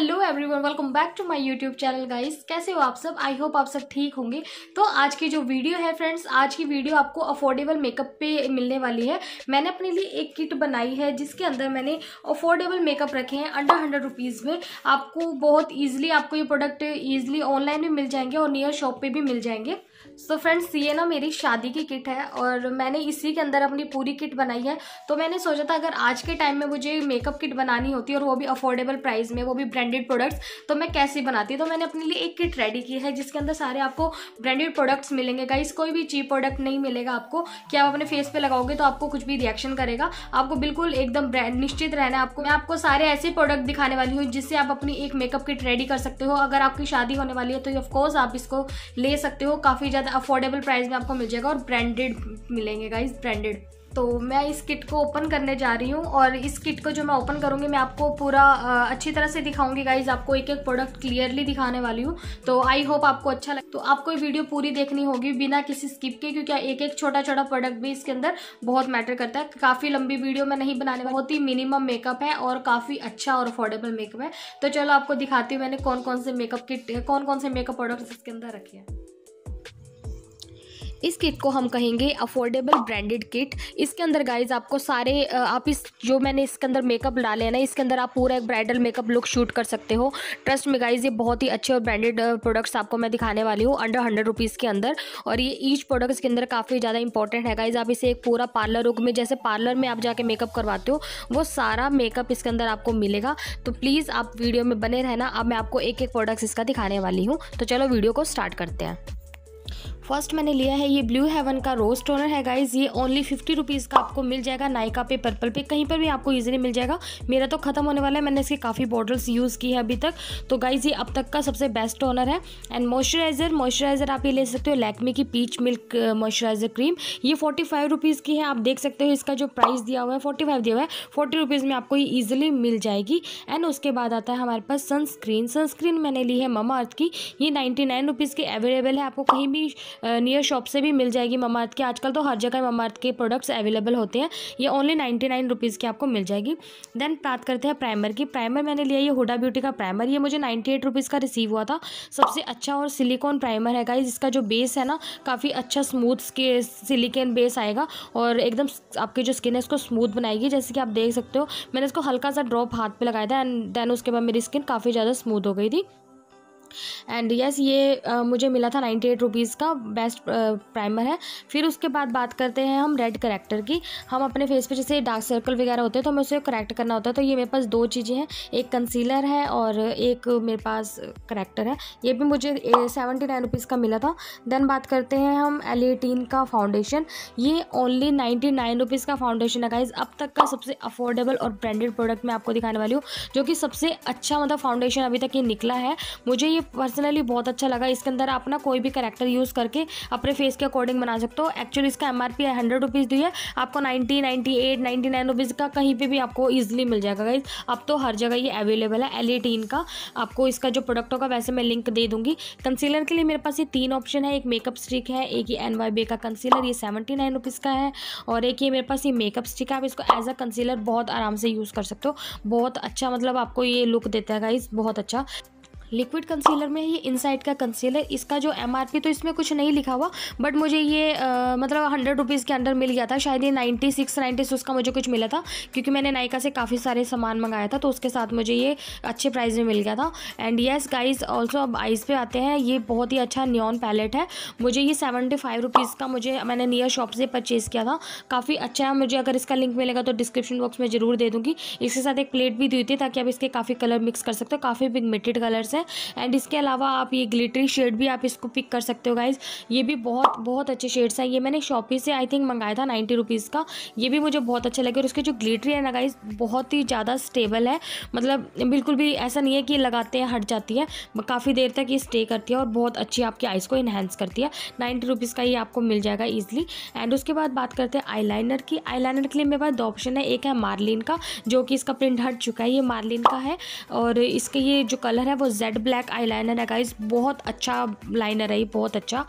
hello everyone welcome back to my YouTube channel guys कैसे हो आप सब आई होप आप सब ठीक होंगे तो आज की जो वीडियो है फ्रेंड्स आज की वीडियो आपको अफोर्डेबल मेकअप पे मिलने वाली है मैंने अपने लिए एक किट बनाई है जिसके अंदर मैंने अफोर्डेबल मेकअप रखे हैं अंडर हंड्रेड रुपीज़ में आपको बहुत ईजिली आपको ये प्रोडक्ट ईजिली ऑनलाइन भी मिल जाएंगे और नियर शॉप पर भी मिल जाएंगे सो so फ्रेंड्स ये ना मेरी शादी की किट है और मैंने इसी के अंदर अपनी पूरी किट बनाई है तो मैंने सोचा था अगर आज के टाइम में मुझे मेकअप किट बनानी होती है और वो भी अफोर्डेबल प्राइस में वो भी ब्रांड ब्रांडेड प्रोडक्ट्स तो मैं कैसे बनाती तो मैंने अपने लिए एक किट रेडी की है जिसके अंदर सारे आपको ब्रांडेड प्रोडक्ट्स मिलेंगे गाइस कोई भी चीप प्रोडक्ट नहीं मिलेगा आपको कि आप अपने फेस पे लगाओगे तो आपको कुछ भी रिएक्शन करेगा आपको बिल्कुल एकदम ब्रांड निश्चित रहना है आपको मैं आपको सारे ऐसे प्रोडक्ट दिखाने वाली हूँ जिससे आप अपनी एक मेकअप किट रेडी कर सकते हो अगर आपकी शादी होने वाली है तो ऑफकोर्स आप इसको ले सकते हो काफ़ी ज़्यादा अफोर्डेबल प्राइस में आपको मिल जाएगा और ब्रांडेड मिलेंगे गाइज ब्रांडेड तो मैं इस किट को ओपन करने जा रही हूँ और इस किट को जो मैं ओपन करूँगी मैं आपको पूरा अच्छी तरह से दिखाऊंगी गाइज आपको एक एक प्रोडक्ट क्लियरली दिखाने वाली हूँ तो आई होप आपको अच्छा लगे तो आपको ये वीडियो पूरी देखनी होगी बिना किसी स्किप के क्योंकि एक एक छोटा छोटा प्रोडक्ट भी इसके अंदर बहुत मैटर करता है काफ़ी लंबी वीडियो में नहीं बनाने वाली बहुत ही मिनिमम मेकअप है और काफ़ी अच्छा और अफोर्डेबल मेकअप है तो चलो आपको दिखाती हूँ मैंने कौन कौन से मेकअप किट कौन कौन से मेकअप प्रोडक्ट्स इसके अंदर रखे हैं इस किट को हम कहेंगे अफोर्डेबल ब्रांडेड किट इसके अंदर गाइज आपको सारे आप इस जो मैंने इसके अंदर मेकअप डाले हैं ना इसके अंदर आप पूरा एक ब्राइडल मेकअप लुक शूट कर सकते हो ट्रस्ट में गाइज ये बहुत ही अच्छे और ब्रांडेड प्रोडक्ट्स आपको मैं दिखाने वाली हूँ अंडर हंड्रेड रुपीज़ के अंदर और ये ईच प्रोडक्ट्स के अंदर काफ़ी ज़्यादा इंपॉर्टेंट है गाइज आप इसे एक पूरा पार्लर रुक में जैसे पार्लर में आप जाके मेकअप करवाते हो वो सारा मेकअप इसके अंदर आपको मिलेगा तो प्लीज़ आप वीडियो में बने रहना अब मैं आपको एक एक प्रोडक्ट्स इसका दिखाने वाली हूँ तो चलो वीडियो को स्टार्ट करते हैं फर्स्ट मैंने लिया है ये ब्लू हेवन का रोज टोनर है गाइज ये ओनली फिफ्टी रुपीज़ का आपको मिल जाएगा नाइका पे पर्पल पे कहीं पर भी आपको ईजिली मिल जाएगा मेरा तो खत्म होने वाला है मैंने इसके काफ़ी बॉटल्स यूज़ की है अभी तक तो गाइज ये अब तक का सबसे बेस्ट टोनर है एंड मॉइस्चराइज़र मॉइस्चराइज़र आप ये ले सकते हो लैक्मी की पीच मिल्क मॉइस्चराइज़र क्रीम ये फोर्टी फाइव रुपीज़ की है आप देख सकते हो इसका जो प्राइस दिया हुआ है फोर्टी फाइव दिया हुआ है फोर्टी रुपीज़ में आपको ये ईजिली मिल जाएगी एंड उसके बाद आता है हमारे पास सनस्क्रीन सनस्क्रीन मैंने ली है ममा अर्थ की ये नाइन्टी नाइन रुपीज़ की अवेलेबल है आपको कहीं भी नियर शॉप से भी मिल जाएगी ममार्थ की आजकल तो हर जगह ममार्थ के प्रोडक्ट्स अवेलेबल होते हैं ये ओनली नाइन्टी नाइन रुपीज़ की आपको मिल जाएगी देन बात करते हैं प्राइमर की प्राइमर मैंने लिया ये हुडा ब्यूटी का प्राइमर ये मुझे नाइन्टी एट रुपीज़ का रिसीव हुआ था सबसे अच्छा और सिलिकॉन प्राइमर है गाइज इसका जो बेस है ना काफ़ी अच्छा स्मूथ स्के सिलिकॉन बेस आएगा और एकदम आपकी जो स्किन है इसको स्मूथ बनाएगी जैसे कि आप देख सकते हो मैंने इसको हल्का सा ड्रॉप हाथ पर लगाया था एंड देन उसके बाद मेरी स्किन काफ़ी ज़्यादा स्मूथ हो गई थी एंड यस ये आ, मुझे मिला था नाइन्टी एट रुपीज़ का बेस्ट प्राइमर है फिर उसके बाद बात करते हैं हम रेड करेक्टर की हम अपने फेस पे जैसे डार्क सर्कल वगैरह होते हैं तो हमें उसे करेक्ट करना होता है तो ये मेरे पास दो चीज़ें हैं एक कंसीलर है और एक मेरे पास करेक्टर है ये भी मुझे सेवेंटी नाइन रुपीज़ का मिला था देन बात करते हैं हम एल एटीन का फाउंडेशन ये ओनली नाइन्टी नाइन रुपीज़ का फाउंडेशन है गाइज अब तक का सबसे अफोर्डेबल और ब्रांडेड प्रोडक्ट मैं आपको दिखाने वाली हूँ जो कि सबसे अच्छा मतलब फाउंडेशन अभी तक ये निकला है मुझे ये पर्सनली बहुत अच्छा लगा इसके अंदर आप ना कोई भी करेक्टर यूज़ करके अपने फेस के अकॉर्डिंग बना सकते हो एक्चुअली इसका एम आर पी है हंड्रेड रुपीज़ दी है आपको ninety ninety eight ninety nine rupees का कहीं पर भी आपको ईजिली मिल जाएगा गाइज अब तो हर जगह ये अवेलेबल है एल टीन का आपको इसका जो प्रोडक्ट होगा वैसे मैं लिंक दे दूँगी कंसीलर के लिए मेरे पास ये तीन ऑप्शन है एक मेकअप स्टिक है एक ये एन वाई बे का कंसीलर ये सेवेंटी नाइन रुपीज़ का है और एक ये मेरे पास ये मेकअप स्टिक है आप इसको एज अ कंसीलर बहुत आराम से यूज़ कर सकते हो बहुत अच्छा मतलब आपको ये लुक देता है गाइज बहुत अच्छा लिक्विड कंसीलर में ये इनसाइड का कंसीलर इसका जो एम तो इसमें कुछ नहीं लिखा हुआ बट मुझे ये आ, मतलब हंड्रेड रुपीज़ के अंडर मिल गया था शायद ये नाइन्टी सिक्स नाइन्टी सिक्स का मुझे कुछ मिला था क्योंकि मैंने नायका से काफ़ी सारे सामान मंगाया था तो उसके साथ मुझे ये अच्छे प्राइस में मिल गया था एंड येस गाइज ऑल्सो अब आइज़ पे आते हैं ये बहुत ही अच्छा न्योन पैलेट है मुझे ये सेवेंटी फाइव रुपीज़ का मुझे मैंने नियर शॉप से परचेज़ किया था काफ़ी अच्छा है मुझे अगर इसका लिंक मिलेगा तो डिस्क्रिप्शन बॉक्स में ज़रूर दे दूँगी इसके साथ एक प्लेट भी दी थी ताकि आप इसके काफ़ी कलर मिक्स कर सकते हो काफ़ी पिगमेटेड कलर्स हैं है एंड इसके अलावा आप ये ग्लिटरी शेड भी आप इसको पिक कर सकते हो गाइज़ ये भी बहुत बहुत अच्छे शेड्स हैं ये मैंने शॉपी से आई थिंक मंगाया था नाइन्टी रुपीज़ का ये भी मुझे बहुत अच्छा लगे और उसके जो ग्लिटरी है ना गाइज़ बहुत ही ज़्यादा स्टेबल है मतलब बिल्कुल भी ऐसा नहीं है कि लगाते हैं हट जाती है काफ़ी देर तक ये स्टे करती है और बहुत अच्छी आपकी आइज़ को इन्हेंस करती है नाइन्टी रुपीज़ का ये आपको मिल जाएगा ईजिली एंड उसके बाद बात करते हैं आई लाइनर की आई लाइनर के लिए मेरे पास दो ऑप्शन है एक है मार्लिन का जो कि इसका प्रिंट हट चुका है ये मार्लिन का है और इसके ये जो कलर है वो Z Z black eyeliner है गाइज बहुत अच्छा लाइनर है ये बहुत अच्छा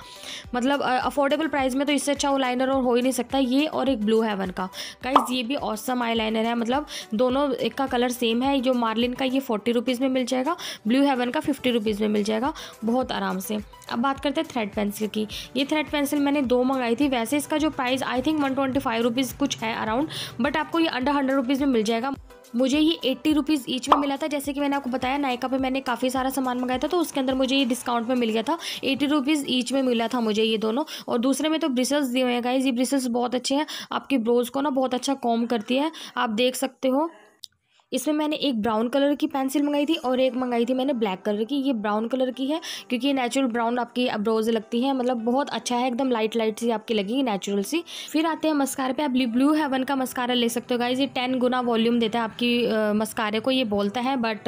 मतलब अफोर्डेबल प्राइस में तो इससे अच्छा वो लाइनर और हो ही नहीं सकता ये और एक ब्लू हेवन का गाइज ये भी औसम आई लाइनर है मतलब दोनों एक का कलर सेम है जो मार्लिन का ये फोर्टी रुपीज़ में मिल जाएगा ब्लू हेवन का फिफ्टी रुपीज़ में मिल जाएगा बहुत आराम से अब बात करते हैं थ्रेड पेंसिल की ये थ्रेड पेंसिल मैंने दो मंगाई थी वैसे इसका जो price I think one twenty five rupees कुछ है अराउंड बट आपको ये अंडर हंड्रेड रुपीज़ में मिल जाएगा मुझे ये एट्टी रुपीज़ ईच में मिला था जैसे कि मैंने आपको बताया नायका पे मैंने काफ़ी सारा सामान मंगाया था तो उसके अंदर मुझे ये डिस्काउंट में मिल गया था एट्टी रुपीज़ ईच में मिला था मुझे ये दोनों और दूसरे में तो ब्रिसल्स दिए हुए हैं गाइज ये ब्रिसल्स बहुत अच्छे हैं आपकी ब्रोज को ना बहुत अच्छा कॉम करती है आप देख सकते हो इसमें मैंने एक ब्राउन कलर की पेंसिल मंगाई थी और एक मंगाई थी मैंने ब्लैक कलर की ये ब्राउन कलर की है क्योंकि ये नेचुरल ब्राउन आपकी अब्रोज लगती है मतलब बहुत अच्छा है एकदम लाइट लाइट सी आपकी लगेगी नेचुरल सी फिर आते हैं मस्कारे पे आप ब्लू हेवन का मस्कारा ले सकते हो गाइज ये टेन गुना वॉल्यूम देता है आपकी मस्कारे को ये बोलता है बट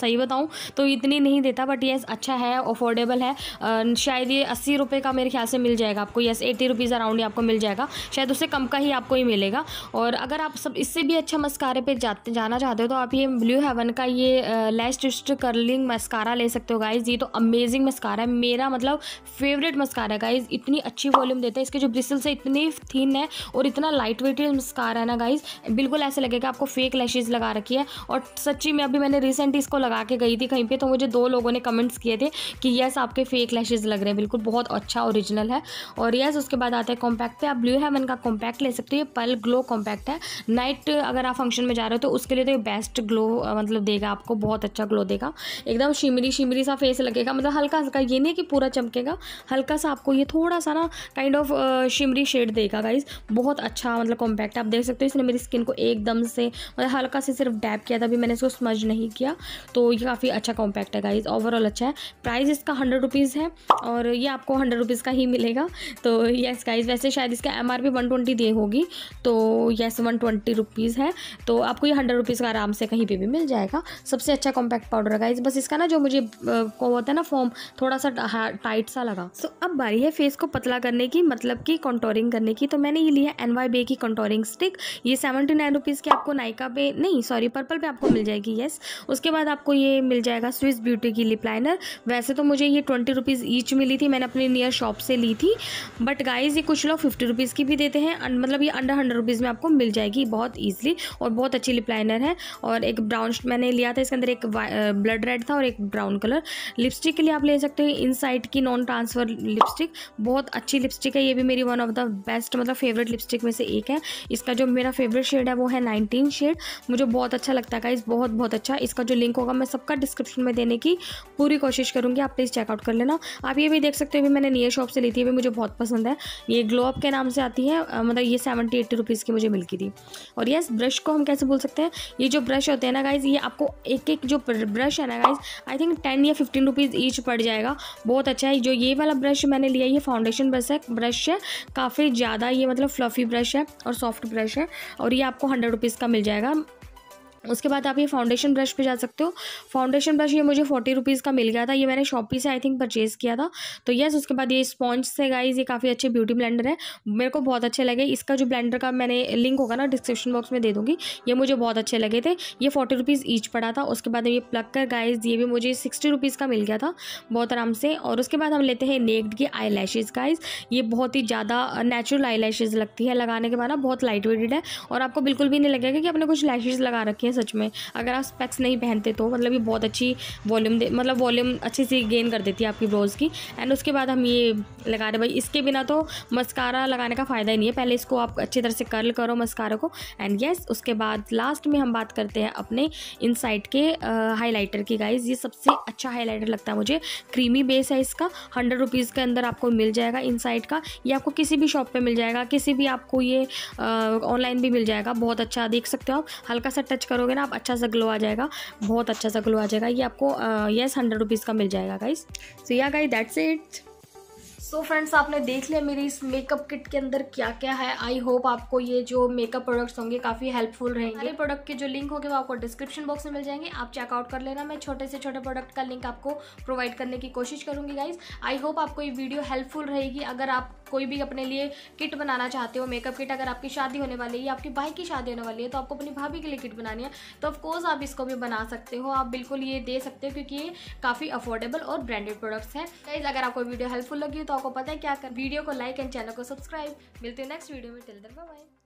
सही बताऊँ तो इतनी नहीं देता बट येस अच्छा है अफोर्डेबल है शायद ये अस्सी रुपये का मेरे ख्याल से मिल जाएगा आपको येस एटी रुपीज़ अराउंड आपको मिल जाएगा शायद उससे कम का ही आपको ही मिलेगा और अगर आप सब इससे भी अच्छा मस्कारे पर जाते जाना चाहते हो हो तो आप ये ब्लू हेवन का ये लेस्ट स्ट कर्लिंग मस्कारा ले सकते हो गाइज ये तो अमेजिंग मस्कारा है मेरा मतलब फेवरेट मस्कारा गाइज इतनी अच्छी वॉल्यूम देता है इसके जो ब्रिसल्स है इतने थिन है और इतना लाइट वेट मस्कारा है ना गाइज बिल्कुल ऐसे लगेगा आपको फेक लैशेज लगा रखी है और सच्ची में अभी मैंने रिसेंट इसको लगा के गई थी कहीं पर तो मुझे दो लोगों ने कमेंट्स किए थे कि येस आपके फेक लैशेज लग रहे हैं बिल्कुल बहुत अच्छा ओरिजिनल है और येस उसके बाद आता है कॉम्पैक्ट पे आप ब्लू हेवन का कॉम्पैक्ट ले सकते हो ये पल ग्लो कॉम्पैक्ट है नाइट अगर आप फंक्शन में जा रहे हो तो उसके लिए तो ये बेस्ट ग्लो मतलब देगा आपको बहुत अच्छा ग्लो देगा एकदम शिमरी शिमरी सा फेस लगेगा मतलब हल्का हल्का ये नहीं कि पूरा चमकेगा हल्का सा आपको ये थोड़ा सा ना काइंड ऑफ शिमरी शेड देगा गाइज बहुत अच्छा मतलब कॉम्पैक्ट आप देख सकते हो इसने मेरी स्किन को एकदम से मतलब हल्का से सिर्फ डैप किया था अभी मैंने इसको स्मज नहीं किया तो ये काफ़ी अच्छा कॉम्पैक्ट है गाइज ओवरऑल अच्छा है प्राइस इसका हंड्रेड रुपीज़ है और ये आपको हंड्रेड रुपीज़ का ही मिलेगा तो येस गाइज वैसे शायद इसका M R P one twenty दी होगी तो येस वन ट्वेंटी रुपीज़ है तो आपको ये हंड्रेड रुपीज़ का आराम आराम से कहीं पर भी मिल जाएगा सबसे अच्छा कॉम्पैक्ट पाउडर है गाइज बस इसका ना जो मुझे को होता है ना फॉर्म थोड़ा सा टाइट हाँ, सा लगा सो अब बारी है फेस को पतला करने की मतलब कि कंटोरिंग करने की तो मैंने ये लिया एन वाई बे की कंटोरिंग स्टिक ये सेवेंटी नाइन रुपीज़ की आपको नायका पे नहीं सॉरी पर्पल पे आपको मिल जाएगी येस उसके बाद आपको ये मिल जाएगा स्विस ब्यूटी की लिप लाइनर वैसे तो मुझे ये ट्वेंटी रुपीज़ ईच मिली थी मैंने अपने नियर शॉप से ली थी बट गाइज ये कुछ लोग फिफ्टी रुपीज़ की भी देते हैं मतलब ये अंडर हंड्रेड रुपीज़ में आपको मिल जाएगी बहुत ईजिली और बहुत अच्छी लिप लाइनर है और एक ब्राउन मैंने लिया था इसके अंदर एक ब्लड रेड था और एक ब्राउन कलर लिपस्टिक के लिए आप ले सकते हैं साइड की नॉन ट्रांसफर लिपस्टिक बहुत अच्छी लिपस्टिक है ये भी मेरी वन ऑफ द बेस्ट मतलब फेवरेट लिपस्टिक में से एक है इसका जो मेरा फेवरेट शेड है वो है नाइनटीन शेड मुझे बहुत अच्छा लगता है इस बहुत बहुत अच्छा इसका जो लिंक होगा मैं सबका डिस्क्रिप्शन में देने की पूरी कोशिश करूँगी आप प्लीज़ चेकआउट कर लेना आप ये भी देख सकते हो भी मैंने नियर शॉप से ली थी भी मुझे बहुत पसंद है ये ग्लो अप के नाम से आती है मतलब ये सेवेंटी एट्टी रुपीज़ की मुझे मिलती थी और यस ब्रश को हम कैसे बोल सकते हैं ये जो जो ब्रश होते हैं ना गाइज़ ये आपको एक एक जो ब्रश है ना गाइज़ आई थिंक टेन या फिफ्टीन रुपीज़ ईच पड़ जाएगा बहुत अच्छा है जो ये वाला ब्रश मैंने लिया ये फाउंडेशन ब्रश है ब्रश है काफ़ी ज़्यादा ये मतलब फ्लफ़ी ब्रश है और सॉफ्ट ब्रश है और ये आपको हंड्रेड रुपीज़ का मिल जाएगा उसके बाद आप ये फाउंडेशन ब्रश पे जा सकते हो फाउंडेशन ब्रश ये मुझे फोर्टी रुपीज़ का मिल गया था ये मैंने शॉपी से आई थिंक परचेज़ किया था तो यस उसके बाद ये स्पॉन्ज से गाइज ये काफ़ी अच्छे ब्यूटी ब्लेंडर है मेरे को बहुत अच्छे लगे इसका जो ब्लेंडर का मैंने लिंक होगा ना डिस्क्रिप्शन बॉक्स में दे दूँगी ये मुझे बहुत अच्छे लगे थे ये फोर्टी रुपीज़ ईच पड़ा था उसके बाद ये प्लग कर गाइज ये भी मुझे सिक्सटी रुपीज़ का मिल गया था बहुत आराम से और उसके बाद हम लेते हैं नेक्ड की आई लैशेज़ गाइज ये बहुत ही ज़्यादा नेचुरल आई लगती है लगाने के बाद ना बहुत लाइट वेटेड है और आपको बिल्कुल भी नहीं लगेगा कि आपने कुछ लैशेज़ लगा रखे हैं सच में अगर आप स्पेक्स नहीं पहनते तो मतलब ये बहुत अच्छी वॉल्यूम दे मतलब वॉल्यूम अच्छे से गेन कर देती है आपकी ब्रोज की एंड उसके बाद हम ये लगा रहे भाई इसके बिना तो मस्कारा लगाने का फ़ायदा ही नहीं है पहले इसको आप अच्छी तरह से कर्ल करो मस्कारा को एंड येस उसके बाद लास्ट में हम बात करते हैं अपने इन के हाईलाइटर की गाइज ये सबसे अच्छा हाईलाइटर लगता है मुझे क्रीमी बेस है इसका हंड्रेड रुपीज़ के अंदर आपको मिल जाएगा इन का ये आपको किसी भी शॉप पे मिल जाएगा किसी भी आपको ये ऑनलाइन भी मिल जाएगा बहुत अच्छा देख सकते हो आप हल्का सा टच करो करोगे ना आप अच्छा सा ग्लो आ जाएगा बहुत अच्छा सा ग्लो आ जाएगा ये आपको येस हंड्रेड रुपीज़ का मिल जाएगा गाइज सो या guys that's it so so friends आपने देख लिया मेरी इस मेकअप किट के अंदर क्या क्या है आई होप आपको ये जो मेकअप प्रोडक्ट्स होंगे काफ़ी हेल्पफुल रहेंगे ये प्रोडक्ट के जो लिंक होंगे वो आपको डिस्क्रिप्शन बॉक्स में मिल जाएंगे आप चेकआउट कर लेना मैं छोटे से छोटे प्रोडक्ट का लिंक आपको प्रोवाइड करने की कोशिश करूँगी गाइज आई होप आपको ये वीडियो हेल्पफुल रहेगी अगर आप कोई भी अपने लिए किट बनाना चाहते हो मेकअप किट अगर आपकी शादी होने वाली है या आपकी भाई की शादी होने वाली है तो आपको अपनी भाभी के लिए किट बनानी है तो ऑफकोर्स आप इसको भी बना सकते हो आप बिल्कुल ये दे सकते हो क्योंकि ये काफ़ी अफोर्डेबल और ब्रांडेड प्रोडक्ट्स हैं गाइज अगर आपको वीडियो हेल्पफुल लगी तो आपको पता है क्या कर वीडियो को लाइक एंड चैनल को सब्सक्राइब मिलते हैं नेक्स्ट वीडियो में टिल देन बाय